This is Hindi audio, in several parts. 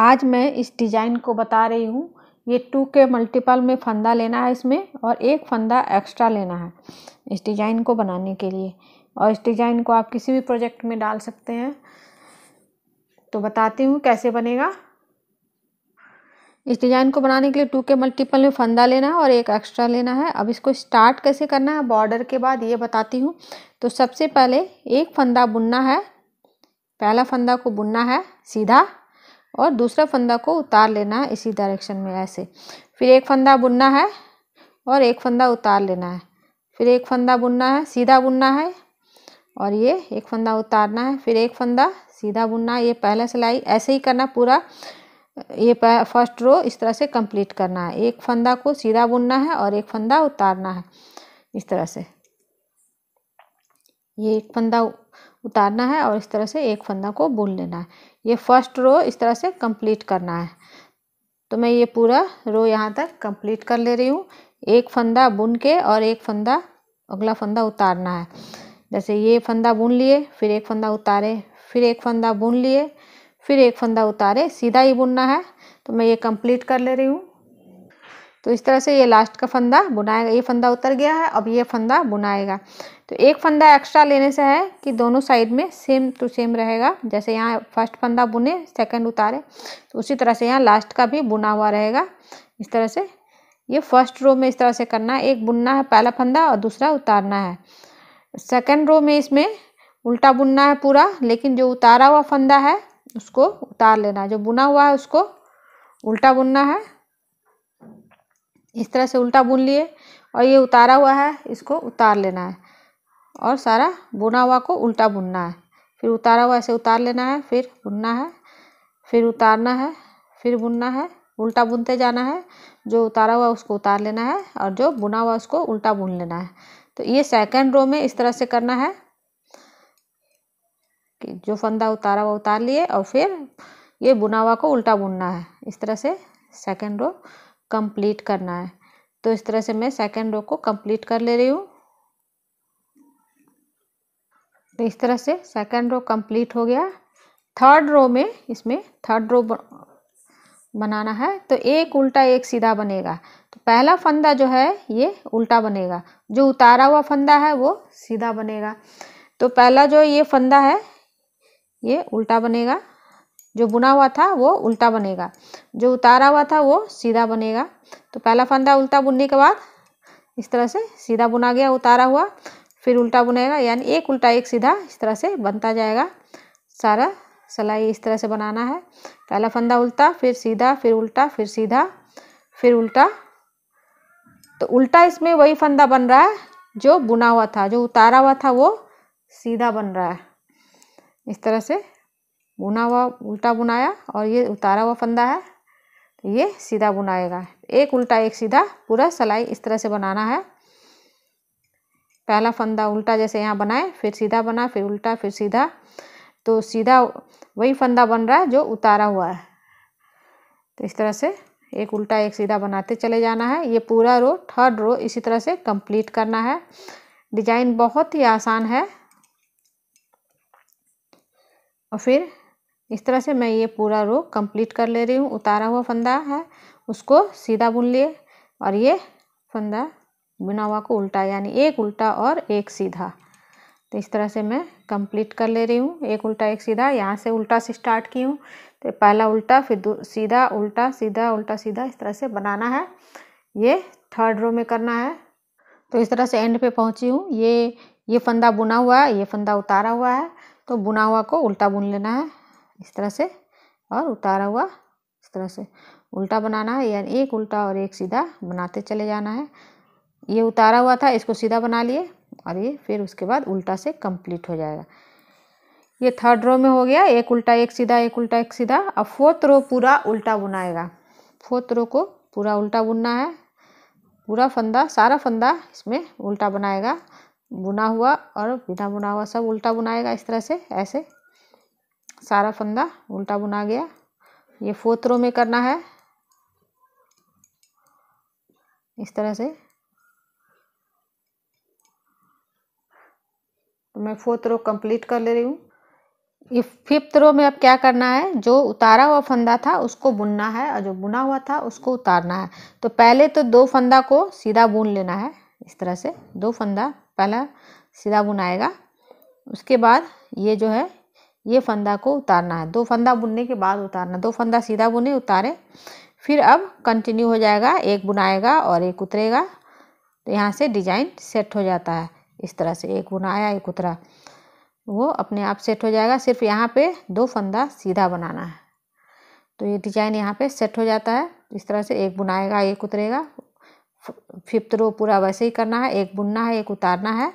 आज मैं इस डिज़ाइन को बता रही हूँ ये टू के मल्टीपल में फंदा लेना है इसमें और एक फंदा एक्स्ट्रा लेना है इस डिज़ाइन को बनाने के लिए और इस डिज़ाइन को आप किसी भी प्रोजेक्ट में डाल सकते हैं तो बताती हूँ कैसे बनेगा इस डिज़ाइन को बनाने के लिए टू के मल्टीपल में फंदा लेना है और एक एक्स्ट्रा लेना है अब इसको स्टार्ट कैसे करना है बॉर्डर के बाद ये बताती हूँ तो सबसे पहले एक फंदा बुनना है पहला फंदा को बुनना है सीधा और दूसरा फंदा को उतार लेना है इसी डायरेक्शन में ऐसे फिर एक फंदा बुनना है और एक फंदा उतार लेना है फिर एक फंदा बुनना है सीधा बुनना है और ये एक फंदा उतारना है फिर एक फंदा सीधा बुनना है ये पहला सिलाई ऐसे ही करना पूरा ये फर्स्ट रो इस तरह से कंप्लीट करना है एक फंदा को सीधा बुनना है और एक फंदा उतारना है इस तरह से ये एक फंदा उतारना है और इस तरह से एक फंदा को बुन लेना है ये फर्स्ट रो इस तरह से कंप्लीट करना है तो मैं ये पूरा रो यहाँ तक कंप्लीट कर ले रही हूँ एक फंदा बुन के और एक फंदा अगला फंदा उतारना है जैसे ये फंदा बुन लिए फिर एक फंदा उतारे फिर एक फंदा बुन लिए फिर एक फंदा उतारे सीधा ही बुनना है तो मैं ये कंप्लीट कर ले रही हूँ तो इस तरह से ये लास्ट का फंदा बुनाएगा ये फंदा उतर गया है अब ये फंदा बुनाएगा तो एक फंदा एक्स्ट्रा लेने से है कि दोनों साइड में सेम टू सेम रहेगा जैसे यहाँ फर्स्ट फंदा बुने सेकंड उतारे तो उसी तरह से यहाँ लास्ट का भी बुना हुआ रहेगा इस तरह से ये फर्स्ट रो में इस तरह से करना है एक बुनना है पहला फंदा और दूसरा उतारना है सेकेंड रो में इसमें उल्टा बुनना है पूरा लेकिन जो उतारा हुआ फंदा है उसको उतार लेना है जो बुना हुआ है उसको उल्टा बुनना है इस तरह से उल्टा बुन लिए और ये उतारा हुआ है इसको उतार लेना है और सारा बुना हुआ को उल्टा बुनना है फिर उतारा हुआ ऐसे उतार लेना है फिर बुनना है फिर उतारना है फिर बुनना है उल्टा बुनते जाना है जो उतारा हुआ उसको उतार लेना है और जो बुना हुआ उसको उल्टा बुन लेना है तो ये सेकंड रो में इस तरह से करना है कि जो फंदा उतारा हुआ उतार लिए और फिर ये बुना हुआ को उल्टा बुनना है इस तरह से सेकंड रो कंप्लीट करना है तो इस तरह से मैं सेकेंड रो को कंप्लीट कर ले रही हूँ तो इस तरह से सेकेंड रो कंप्लीट हो गया थर्ड रो में इसमें थर्ड रो बनाना है तो एक उल्टा एक सीधा बनेगा तो पहला फंदा जो है ये उल्टा बनेगा जो उतारा हुआ फंदा है वो सीधा बनेगा तो पहला जो ये फंदा है ये उल्टा बनेगा जो बुना हुआ था वो उल्टा बनेगा जो उतारा हुआ था वो सीधा बनेगा तो पहला फंदा उल्टा बुनने के बाद इस तरह से सीधा बुना गया उतारा हुआ फिर उल्टा बुनेगा यानी एक उल्टा एक सीधा इस तरह से बनता जाएगा सारा सलाई इस तरह से बनाना है पहला फंदा उल्टा फिर सीधा फिर उल्टा फिर सीधा फिर उल्टा तो उल्टा इसमें वही फंदा बन रहा है जो बुना हुआ था जो उतारा हुआ था वो सीधा बन रहा है इस तरह से बुना हुआ उल्टा बुनाया और ये उतारा हुआ फंदा है तो ये सीधा बुनाएगा एक उल्टा एक सीधा पूरा सिलाई इस तरह से बनाना है पहला फंदा उल्टा जैसे यहाँ बनाए फिर सीधा बना फिर उल्टा फिर सीधा तो सीधा वही फंदा बन रहा है जो उतारा हुआ है तो इस तरह से एक उल्टा एक सीधा बनाते चले जाना है ये पूरा रो थर्ड रो इसी तरह से कंप्लीट करना है डिजाइन बहुत ही आसान है और फिर इस तरह से मैं ये पूरा रो कंप्लीट कर ले रही हूँ उतारा हुआ फंदा है उसको सीधा बुन लिए और ये फंदा बुना हुआ को उल्टा यानी एक उल्टा और एक सीधा तो इस तरह से मैं कंप्लीट कर ले रही हूँ एक उल्टा एक सीधा यहाँ से उल्टा से स्टार्ट की हूँ तो पहला उल्टा फिर सीधा उल्टा सीधा उल्टा सीधा इस तरह से बनाना है ये थर्ड रो में करना है तो इस तरह से एंड पे पहुँची हूँ ये ये फंदा बुना हुआ है ये फंदा उतारा हुआ है तो बुना हुआ को उल्टा बुन लेना है इस तरह से और उतारा हुआ इस तरह से उल्टा बनाना है यानी एक उल्टा और एक सीधा बनाते चले जाना है ये उतारा हुआ था इसको सीधा बना लिए और ये फिर उसके बाद उल्टा से कंप्लीट हो जाएगा ये थर्ड रो में हो गया एक उल्टा एक सीधा एक उल्टा एक सीधा अब फोर्थ रो पूरा उल्टा बुनाएगा फोर्थ रो को पूरा उल्टा बुनना है पूरा फंदा सारा फंदा इसमें उल्टा बनाएगा बुना हुआ और बिना बुना हुआ सब उल्टा बुनाएगा इस तरह से ऐसे सारा फंदा उल्टा बुना गया ये फोर्थ रो में करना है इस तरह से तो मैं फोर्थ रो कंप्लीट कर ले रही हूँ ये फिफ्थ रो में अब क्या करना है जो उतारा हुआ फंदा था उसको बुनना है और जो बुना हुआ था उसको उतारना है तो पहले तो दो फंदा को सीधा बुन लेना है इस तरह से दो फंदा पहला सीधा बुनाएगा उसके बाद ये जो है ये फंदा को उतारना है दो फंदा बुनने के बाद उतारना दो फंदा सीधा बुने उतारे फिर अब कंटिन्यू हो जाएगा एक बुनाएगा और एक उतरेगा तो यहाँ से डिजाइन सेट हो जाता है इस तरह से एक बुनाया एक उतरा वो अपने आप सेट हो जाएगा सिर्फ यहाँ पे दो फंदा सीधा बनाना है तो ये डिजाइन यहाँ पे सेट हो जाता है इस तरह से एक बुनाएगा एक उतरेगा फिफ्थ रो पूरा वैसे ही करना है एक बुनना है एक उतारना है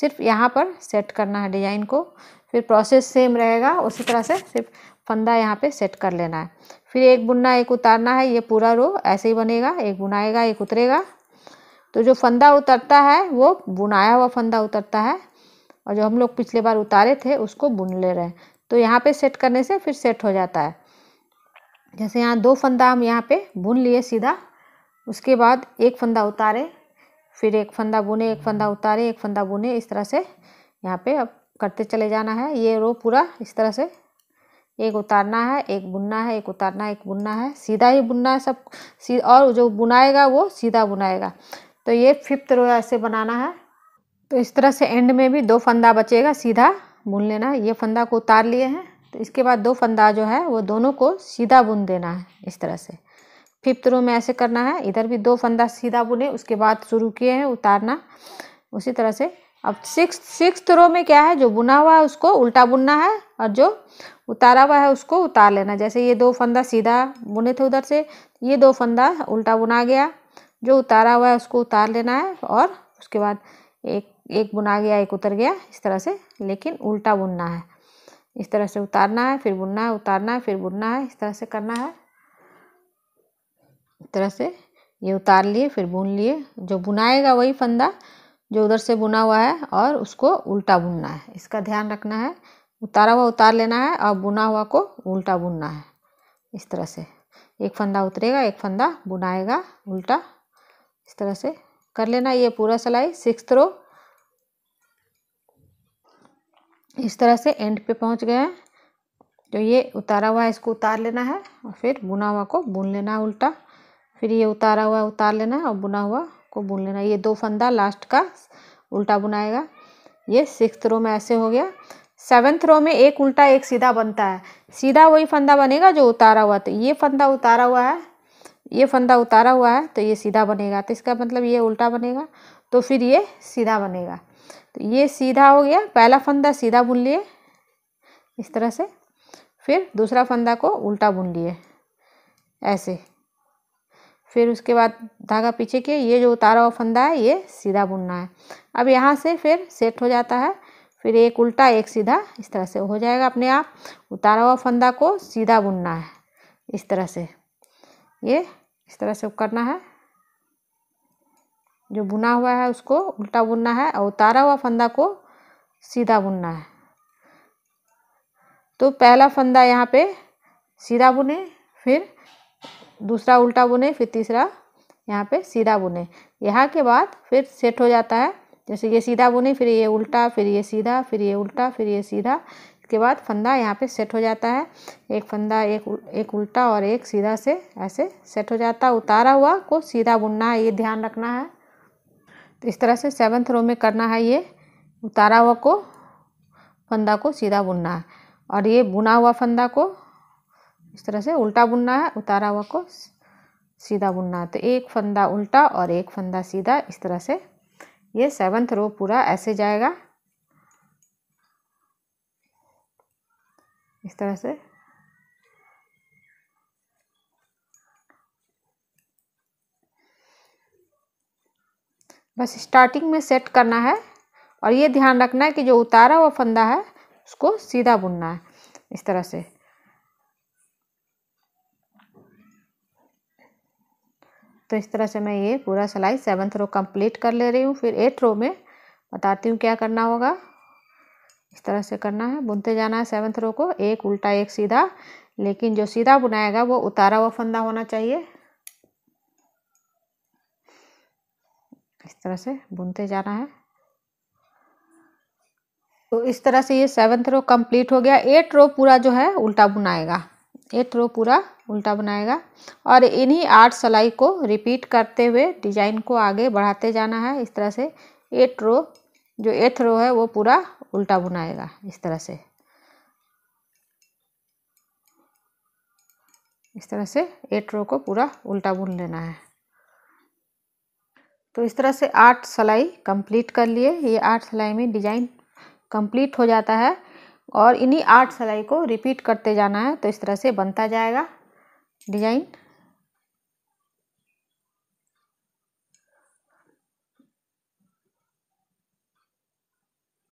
सिर्फ यहाँ पर सेट करना है डिजाइन को फिर प्रोसेस सेम रहेगा उसी तरह से सिर्फ फंदा यहाँ पे सेट कर लेना है फिर एक बुनना एक उतारना है ये पूरा रो ऐसे ही बनेगा एक बुनाएगा एक उतरेगा तो जो फंदा उतरता है वो बुनाया हुआ फंदा उतरता है और जो हम लोग पिछले बार उतारे थे उसको बुन ले रहे हैं तो यहाँ पे सेट करने से फिर सेट हो जाता है जैसे यहाँ दो फंदा हम यहाँ पे बुन लिए सीधा उसके बाद एक फंदा उतारे फिर एक फंदा बुने एक फंदा उतारे एक फंदा बुने इस तरह से यहाँ पे अब करते चले जाना है ये रो पूरा इस तरह से एक उतारना है एक बुनना है एक उतारना है एक बुनना है सीधा ही बुनना है सब और जो बुनाएगा वो सीधा बुनाएगा तो ये फिफ्थ रो ऐसे बनाना है तो इस तरह से एंड में भी दो फंदा बचेगा सीधा बुन लेना ये फंदा को उतार लिए हैं तो इसके बाद दो फंदा जो है वो दोनों को सीधा बुन देना है इस तरह से फिफ्थ रो में ऐसे करना है इधर भी दो फंदा सीधा बुने उसके बाद शुरू किए हैं उतारना उसी तरह से अब सिक्स सिक्स रो में क्या है जो बुना हुआ है उसको उल्टा बुनना है और जो उतारा हुआ है उसको उतार लेना जैसे ये दो फंदा सीधा बुने थे उधर से ये दो फंदा उल्टा बुना गया जो उतारा हुआ है उसको उतार लेना है और उसके बाद एक एक बुना गया एक उतर गया इस तरह से लेकिन उल्टा बुनना है इस तरह से उतारना है फिर बुनना है उतारना है फिर बुनना है इस तरह से करना है इस तरह से ये उतार लिए फिर बुन लिए जो बुनाएगा वही फंदा जो उधर से बुना हुआ है और उसको उल्टा बुनना है इसका ध्यान रखना है उतारा हुआ उतार लेना है और बुना हुआ को उल्टा बुनना है इस तरह से एक फंदा उतरेगा एक फंदा बुनाएगा उल्टा इस तरह से कर लेना ये पूरा सिलाई सिक्स रो इस तरह से एंड पे पहुंच गए हैं जो ये उतारा हुआ है इसको उतार लेना है और फिर बुना हुआ को बुन लेना है उल्टा फिर ये उतारा हुआ उतार लेना है और बुना हुआ आपको बुन लेना ये दो फंदा लास्ट का उल्टा बुनाएगा ये सिक्स रो में ऐसे हो गया सेवन्थ रो में एक उल्टा एक सीधा बनता है सीधा वही फंदा बनेगा जो उतारा हुआ तो ये फंदा उतारा हुआ है ये फंदा उतारा हुआ है तो ये सीधा बनेगा तो इसका मतलब ये उल्टा बनेगा तो फिर ये सीधा बनेगा तो ये सीधा हो गया पहला फंदा सीधा बुन लिए इस तरह से फिर दूसरा फंदा को उल्टा बुन लिए ऐसे फिर उसके बाद धागा पीछे के ये जो उतारा हुआ फंदा है ये सीधा बुनना है अब यहाँ से फिर सेट हो जाता है फिर एक उल्टा एक सीधा इस तरह से हो जाएगा अपने आप उतारा हुआ फंदा को सीधा बुनना है इस तरह से ये इस तरह से करना है जो बुना हुआ है उसको उल्टा बुनना है और उतारा हुआ फंदा को सीधा बुनना है तो पहला फंदा यहाँ पे सीधा बुने फिर दूसरा उल्टा बुने फिर तीसरा यहाँ पे सीधा बुने यहाँ के बाद फिर सेट हो जाता है जैसे ये सीधा बुने फिर ये उल्टा फिर ये सीधा फिर ये उल्टा फिर ये सीधा इसके बाद फंदा यहाँ पे सेट हो जाता है एक फंदा एक एक उल्टा और एक सीधा से ऐसे सेट हो जाता है उतारा हुआ को सीधा बुनना है ये ध्यान रखना है तो इस तरह से सेवन्थ रो में करना है ये उतारा हुआ को फंदा को सीधा बुनना है और ये बुना हुआ फंदा को इस तरह से उल्टा बुनना है उतारा हुआ को सीधा बुनना है तो एक फंदा उल्टा और एक फंदा सीधा इस तरह से ये सेवन्थ रो पूरा ऐसे जाएगा इस तरह से बस स्टार्टिंग में सेट करना है और ये ध्यान रखना है कि जो उतारा हुआ फंदा है उसको सीधा बुनना है इस तरह से तो इस तरह से मैं ये पूरा सिलाई सेवन्थ रो कंप्लीट कर ले रही हूँ फिर एट रो में बताती हूँ क्या करना होगा इस तरह से करना है बुनते जाना है सेवन्थ रो को एक उल्टा एक सीधा लेकिन जो सीधा बुनाएगा वो उतारा हुआ फंदा होना चाहिए इस तरह से बुनते जाना है तो इस तरह से ये सेवन्थ रो कंप्लीट हो गया एट रो पूरा जो है उल्टा बुनाएगा एट रो पूरा उल्टा बनाएगा और इन्हीं आठ सलाई को रिपीट करते हुए डिजाइन को आगे बढ़ाते जाना है इस तरह से एट रो जो एथ रो है वो पूरा उल्टा बुनाएगा इस तरह से इस तरह से एट रो को पूरा उल्टा बुन लेना है तो इस तरह से आठ सलाई कंप्लीट कर लिए ये आठ सलाई में डिजाइन कंप्लीट हो जाता है और इन्हीं आठ सिलाई को रिपीट करते जाना है तो इस तरह से बनता जाएगा डिजाइन